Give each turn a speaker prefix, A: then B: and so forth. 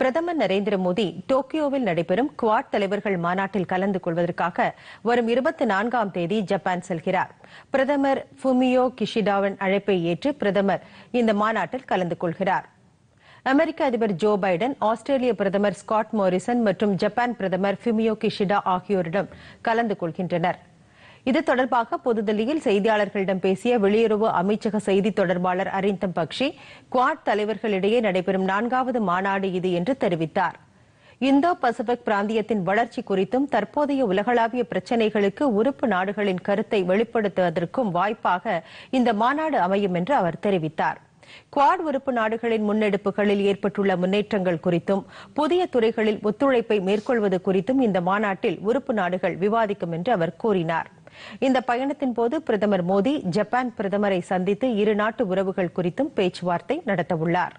A: பிரதமர் நரேந்திர மோடி டோக்கியோவில் நடைபெறும் குவாட் தலைவர்கள் மாநாட்டில் கலந்து கொள்வதற்காக வரும் இருபத்தி நான்காம் தேதி ஜப்பான் செல்கிறார் பிரதமர் ஃபுமியோ கிஷிடாவின் அழைப்பை ஏற்று பிரதமர் இந்த மாநாட்டில் கலந்து கொள்கிறார் அமெரிக்க அதிபர் ஜோ பைடன் ஆஸ்திரேலிய பிரதமர் ஸ்காட் மோரிசன் மற்றும் ஜப்பான் பிரதமர் ஃபுமியோ கிஷிடா ஆகியோரிடம் கலந்து கொள்கின்றனா் இது தொடர்பாக புதுதில்லியில் செய்தியாளர்களிடம் பேசிய வெளியுறவு அமைச்சக செய்தி தொடர்பாளர் அரிந்தம் பக்ஷி குவாட் தலைவர்களிடையே நடைபெறும் நான்காவது மாநாடு இது என்று தெரிவித்தார் இந்தோ பசிபிக் பிராந்தியத்தின் வளர்ச்சி குறித்தும் தற்போதைய உலகளாவிய பிரச்சினைகளுக்கு உறுப்பு நாடுகளின் கருத்தை வெளிப்படுத்துவதற்கும் வாய்ப்பாக இந்த மாநாடு அமையும் என்று அவர் தெரிவித்தார் குவாட் உறுப்பு நாடுகளின் முன்னெடுப்புகளில் ஏற்பட்டுள்ள முன்னேற்றங்கள் குறித்தும் புதிய துறைகளில் ஒத்துழைப்பை மேற்கொள்வது குறித்தும் இந்த மாநாட்டில் உறுப்பு நாடுகள் விவாதிக்கும் என்று அவர் கூறினார் இந்த பயணத்தின் போது பிரதமர் மோடி ஜப்பான் பிரதமரை சந்தித்து இருநாட்டு உறவுகள் குறித்தும் பேச்சுவார்த்தை நடத்தவுள்ளாா்